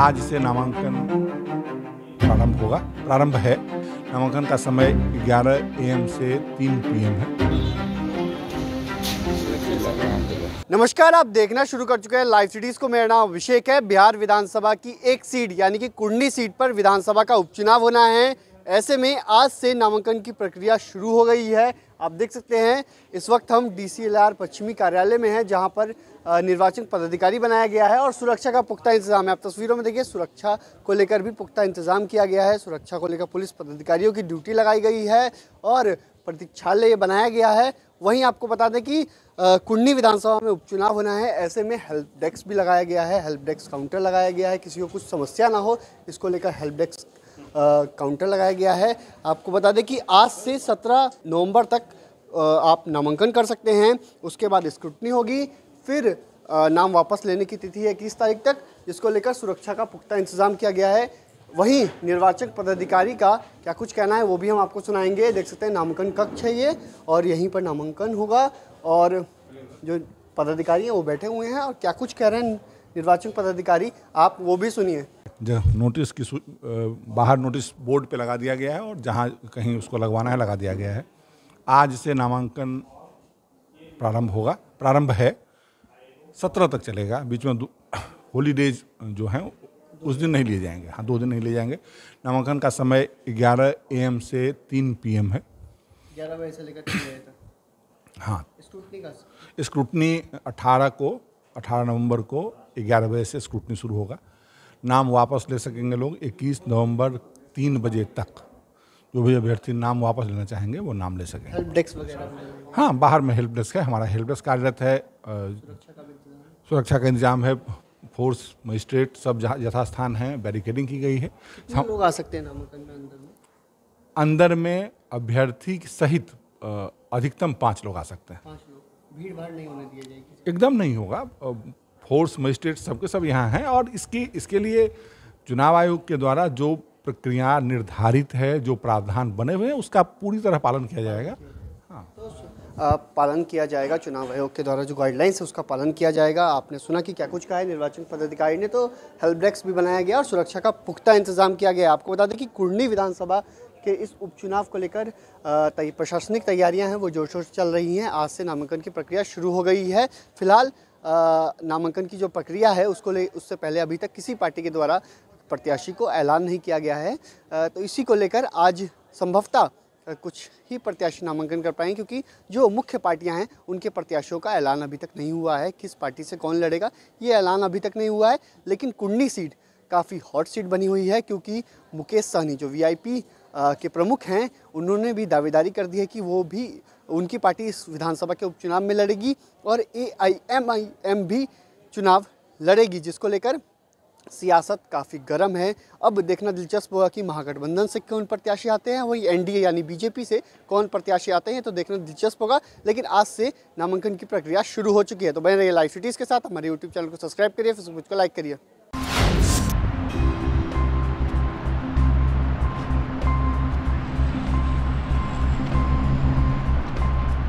आज से नामांकन प्रारंभ होगा प्रारंभ है नामांकन का समय 11 एम से 3 पीएम है नमस्कार आप देखना शुरू कर चुके हैं लाइव सिटीज को मेरा नाम अभिषेक है बिहार विधानसभा की एक सीट यानी कि कुंडी सीट पर विधानसभा का उपचुनाव होना है ऐसे में आज से नामांकन की प्रक्रिया शुरू हो गई है आप देख सकते हैं इस वक्त हम डीसीएलआर पश्चिमी कार्यालय में हैं जहां पर निर्वाचन पदाधिकारी बनाया गया है और सुरक्षा का पुख्ता इंतजाम है आप तस्वीरों में देखिए सुरक्षा को लेकर भी पुख्ता इंतजाम किया गया है सुरक्षा को लेकर पुलिस पदाधिकारियों की ड्यूटी लगाई गई है और प्रतीक्षालय बनाया गया है वहीं आपको बता दें कि कुंडी विधानसभा में उपचुनाव होना है ऐसे में हेल्प डेस्क भी लगाया गया है हेल्प डेस्क काउंटर लगाया गया है किसी को कुछ समस्या ना हो इसको लेकर हेल्प डेस्क काउंटर लगाया गया है आपको बता दें कि आज से 17 नवंबर तक आप नामांकन कर सकते हैं उसके बाद स्क्रूटनी होगी फिर नाम वापस लेने की तिथि है इक्कीस तारीख तक जिसको लेकर सुरक्षा का पुख्ता इंतजाम किया गया है वहीं निर्वाचन पदाधिकारी का क्या कुछ कहना है वो भी हम आपको सुनाएंगे देख सकते हैं नामांकन कक्ष है ये और यहीं पर नामांकन होगा और जो पदाधिकारी हैं वो बैठे हुए हैं और क्या कुछ कह रहे हैं निर्वाचन पदाधिकारी आप वो भी सुनिए जो नोटिस की बाहर नोटिस बोर्ड पे लगा दिया गया है और जहाँ कहीं उसको लगवाना है लगा दिया गया है आज से नामांकन प्रारंभ होगा प्रारंभ है सत्रह तक चलेगा बीच में होलीडेज जो हैं उस दिन नहीं लिए जाएंगे हाँ दो दिन नहीं लिए जाएंगे नामांकन का समय ग्यारह ए एम से तीन पी एम है ग्यारह बजे से लेकर हाँ स्क्रूटनी अठारह को अठारह नवंबर को ग्यारह बजे से स्क्रूटनी शुरू होगा नाम वापस ले सकेंगे लोग 21 नवंबर तीन बजे तक जो भी अभ्यर्थी नाम वापस लेना चाहेंगे वो नाम ले सकेंगे हेल्प डेस्क वगैरह हाँ बाहर में हेल्प डेस्क है हमारा हेल्प डेस्क कार्यरत है सुरक्षा का इंतजाम है फोर्स मजिस्ट्रेट सब यथास्थान है बैरिकेडिंग की गई है हम हाँ। लोग आ सकते हैं नामांकन अंदर में अंदर में अभ्यर्थी सहित अधिकतम पाँच लोग आ सकते हैं भीड़ भाड़ नहीं होने दिया जाएगी एकदम नहीं होगा फोर्स मजिस्ट्रेट सबके सब यहाँ हैं और इसकी इसके लिए चुनाव आयोग के द्वारा जो प्रक्रिया निर्धारित है जो प्रावधान बने हुए हैं उसका पूरी तरह पालन किया जाएगा हाँ पालन किया जाएगा चुनाव आयोग के द्वारा जो गाइडलाइंस है उसका पालन किया जाएगा आपने सुना कि क्या कुछ कहा है निर्वाचन पदाधिकारी ने तो हेल्प डेस्क भी बनाया गया और सुरक्षा का पुख्ता इंतजाम किया गया आपको बता दें कि कुंडली विधानसभा के इस उपचुनाव को लेकर प्रशासनिक तैयारियां हैं वो जोर शोर चल रही हैं आज से नामांकन की प्रक्रिया शुरू हो गई है फिलहाल नामांकन की जो प्रक्रिया है उसको ले उससे पहले अभी तक किसी पार्टी के द्वारा प्रत्याशी को ऐलान नहीं किया गया है तो इसी को लेकर आज संभवतः कुछ ही प्रत्याशी नामांकन कर पाएंगे क्योंकि जो मुख्य पार्टियां हैं उनके प्रत्याशियों का ऐलान अभी तक नहीं हुआ है किस पार्टी से कौन लड़ेगा ये ऐलान अभी तक नहीं हुआ है लेकिन कुंडी सीट काफ़ी हॉट सीट बनी हुई है क्योंकि मुकेश सहनी जो वीआईपी के प्रमुख हैं उन्होंने भी दावेदारी कर दी है कि वो भी उनकी पार्टी इस विधानसभा के उपचुनाव में लड़ेगी और ए आई एम आई एम भी चुनाव लड़ेगी जिसको लेकर सियासत काफ़ी गर्म है अब देखना दिलचस्प होगा कि महागठबंधन से कौन प्रत्याशी आते हैं वही एनडीए यानी बीजेपी से कौन प्रत्याशी आते हैं तो देखना दिलचस्प होगा लेकिन आज से नामांकन की प्रक्रिया शुरू हो चुकी है तो बने रहिए लाइव सिटीज़ के साथ हमारे यूट्यूब चैनल को सब्सक्राइब करिए फिर को लाइक करिए